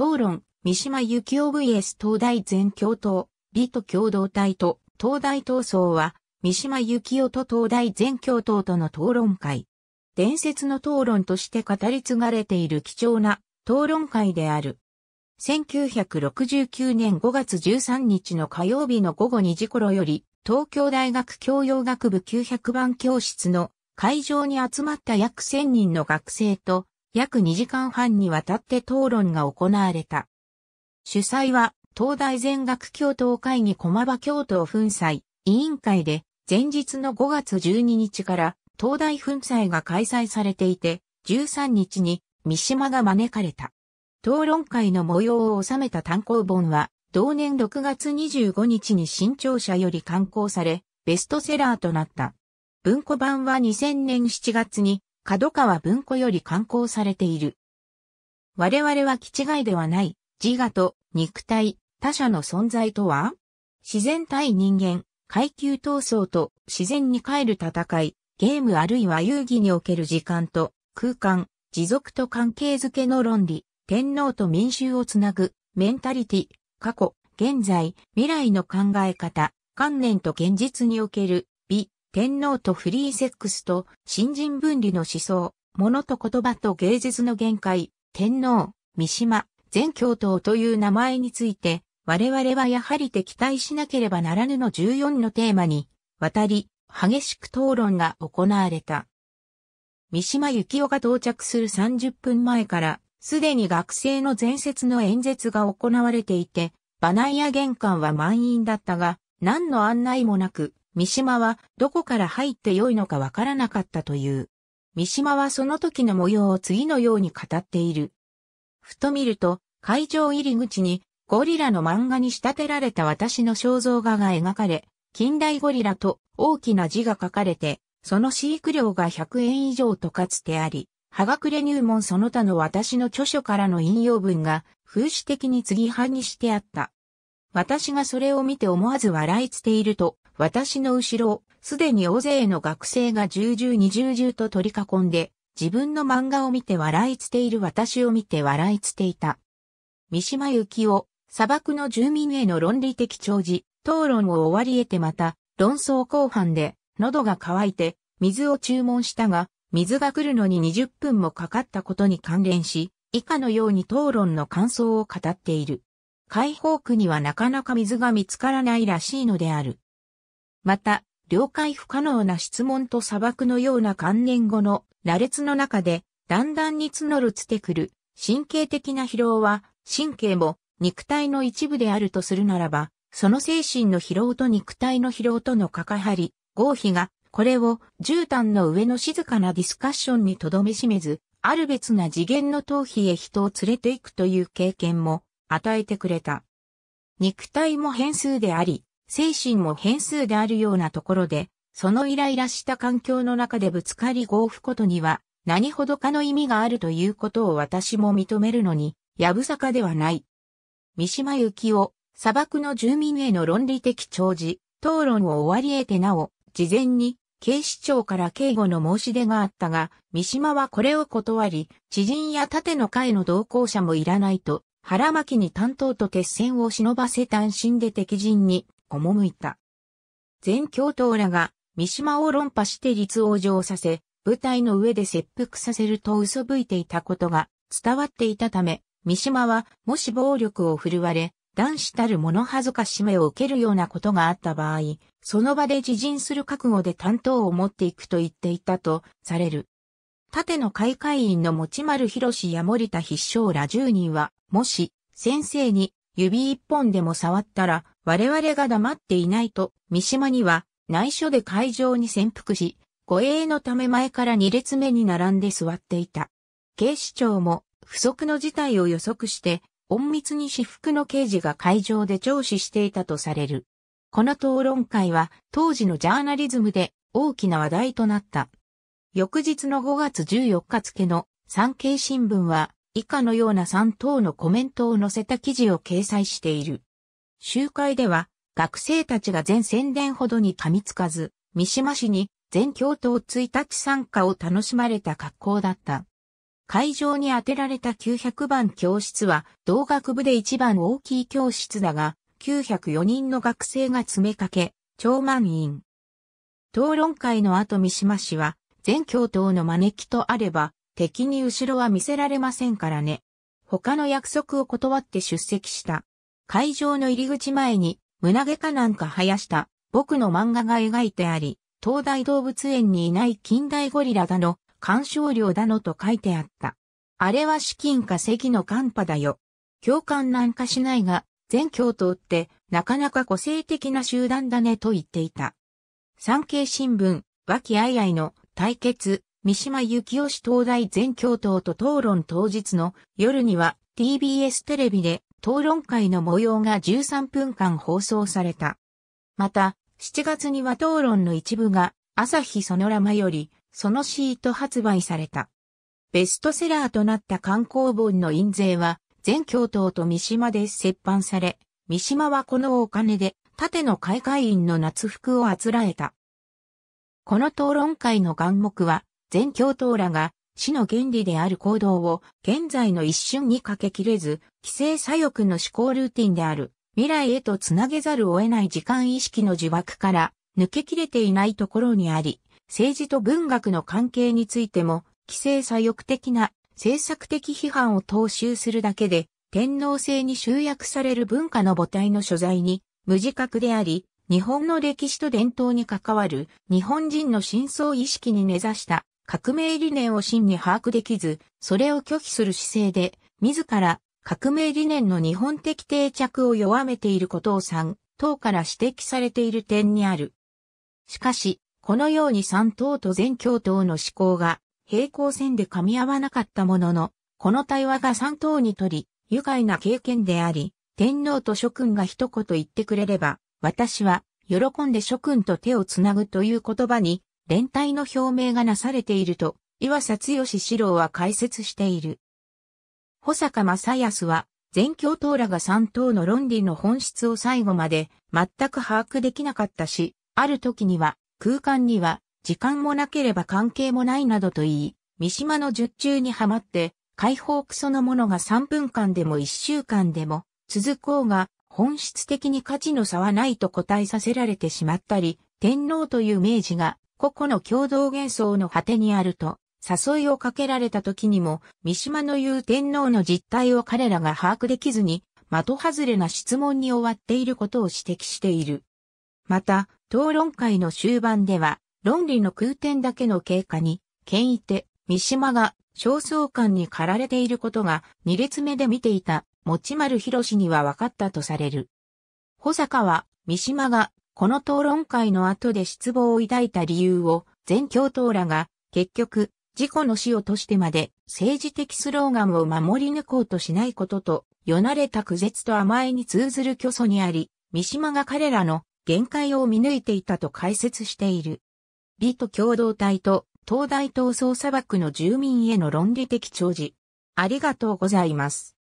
討論、三島由紀夫 VS 東大全共闘、美と共同体と東大闘争は、三島由紀夫と東大全共闘との討論会。伝説の討論として語り継がれている貴重な討論会である。1969年5月13日の火曜日の午後2時頃より、東京大学教養学部900番教室の会場に集まった約1000人の学生と約2時間半にわたって討論が行われた。主催は、東大全学共闘会議駒場共闘粉砕委員会で、前日の5月12日から東大粉砕が開催されていて、13日に三島が招かれた。討論会の模様を収めた単行本は、同年6月25日に新潮社より刊行され、ベストセラーとなった。文庫版は2000年7月に角川文庫より刊行されている。我々は気違いではない、自我と肉体、他者の存在とは自然対人間、階級闘争と自然に帰る戦い、ゲームあるいは遊戯における時間と空間、持続と関係づけの論理、天皇と民衆をつなぐ、メンタリティ、過去、現在、未来の考え方、観念と現実における天皇とフリーセックスと新人分離の思想、物と言葉と芸術の限界、天皇、三島、全教頭という名前について、我々はやはり敵対しなければならぬの14のテーマに、渡り、激しく討論が行われた。三島由紀夫が到着する30分前から、すでに学生の前説の演説が行われていて、バナイア玄関は満員だったが、何の案内もなく、三島はどこから入って良いのかわからなかったという。三島はその時の模様を次のように語っている。ふと見ると、会場入り口にゴリラの漫画に仕立てられた私の肖像画が描かれ、近代ゴリラと大きな字が書かれて、その飼育料が100円以上とかつてあり、葉隠れ入門その他の私の著書からの引用文が風刺的に継ぎはぎしてあった。私がそれを見て思わず笑いつていると、私の後ろを、すでに大勢の学生が重々二重々と取り囲んで、自分の漫画を見て笑いつている私を見て笑いつていた。三島由紀夫、砂漠の住民への論理的長寿、討論を終わり得てまた、論争後半で、喉が渇いて、水を注文したが、水が来るのに20分もかかったことに関連し、以下のように討論の感想を語っている。解放区にはなかなか水が見つからないらしいのである。また、了解不可能な質問と砂漠のような観念語の羅列の中で、だんだんに募るつてくる、神経的な疲労は、神経も肉体の一部であるとするならば、その精神の疲労と肉体の疲労とのかかはり、合否が、これを絨毯の上の静かなディスカッションにとどめしめず、ある別な次元の頭皮へ人を連れて行くという経験も与えてくれた。肉体も変数であり、精神も変数であるようなところで、そのイライラした環境の中でぶつかり合うことには、何ほどかの意味があるということを私も認めるのに、やぶさかではない。三島由紀夫、砂漠の住民への論理的長寿、討論を終わり得てなお、事前に、警視庁から警護の申し出があったが、三島はこれを断り、知人や盾の会の同行者もいらないと、腹巻に担当と決戦を忍ばせ単身で敵陣に赴いた。全教頭らが三島を論破して立往生させ、舞台の上で切腹させると嘘吹いていたことが伝わっていたため、三島はもし暴力を振るわれ、男子たる物恥ずかしめを受けるようなことがあった場合、その場で自陣する覚悟で担当を持っていくと言っていたとされる。盾の開会員の持丸博や森田必勝ら10人は、もし、先生に指一本でも触ったら、我々が黙っていないと、三島には内緒で会場に潜伏し、護衛のため前から2列目に並んで座っていた。警視庁も不測の事態を予測して、隠密に私服の刑事が会場で聴取していたとされる。この討論会は当時のジャーナリズムで大きな話題となった。翌日の5月14日付の産経新聞は以下のような3等のコメントを載せた記事を掲載している。集会では、学生たちが全宣伝ほどに噛みつかず、三島市に全教頭1日参加を楽しまれた格好だった。会場に当てられた900番教室は、同学部で一番大きい教室だが、904人の学生が詰めかけ、超満員。討論会の後三島氏は、全教頭の招きとあれば、敵に後ろは見せられませんからね。他の約束を断って出席した。会場の入り口前に、胸毛かなんか生やした僕の漫画が描いてあり、東大動物園にいない近代ゴリラだの、鑑賞料だのと書いてあった。あれは資金稼ぎの寒波だよ。共感なんかしないが、全教頭ってなかなか個性的な集団だねと言っていた。産経新聞、和気あいあいの対決、三島幸義東大全教頭と討論当日の夜には TBS テレビで討論会の模様が13分間放送された。また、7月には討論の一部が朝日ソノラマよりそのシート発売された。ベストセラーとなった観光本の印税は全教頭と三島で接版され、三島はこのお金で縦の開会員の夏服をあつらえた。この討論会の眼目は、全教頭らが死の原理である行動を現在の一瞬にかけきれず、規制左翼の思考ルーティンである未来へとつなげざるを得ない時間意識の呪縛から抜けきれていないところにあり、政治と文学の関係についても、規制左翼的な政策的批判を踏襲するだけで、天皇制に集約される文化の母体の所在に無自覚であり、日本の歴史と伝統に関わる日本人の真相意識に根ざした革命理念を真に把握できず、それを拒否する姿勢で、自ら革命理念の日本的定着を弱めていることを3党から指摘されている点にある。しかし、このように3党と全共闘の思考が平行線で噛み合わなかったものの、この対話が3党にとり、愉快な経験であり、天皇と諸君が一言言ってくれれば、私は喜んで諸君と手をつなぐという言葉に連帯の表明がなされていると、岩佐剛史郎は解説している。保坂正康は、全教頭らが三党の論理の本質を最後まで全く把握できなかったし、ある時には、空間には、時間もなければ関係もないなどと言い、三島の術中にはまって、解放クソのものが3分間でも1週間でも続こうが、本質的に価値の差はないと答えさせられてしまったり、天皇という明治が個々の共同幻想の果てにあると、誘いをかけられた時にも、三島の言う天皇の実態を彼らが把握できずに、的外れな質問に終わっていることを指摘している。また、討論会の終盤では、論理の空転だけの経過に、権威て、三島が焦燥感に駆られていることが二列目で見ていた持丸博には分かったとされる。保坂は三島がこの討論会の後で失望を抱いた理由を、全教頭らが、結局、自己の死をとしてまで、政治的スローガンを守り抜こうとしないことと、よなれた苦絶と甘えに通ずる虚偽にあり、三島が彼らの限界を見抜いていたと解説している。美と共同体と東大闘争砂漠の住民への論理的長寿。ありがとうございます。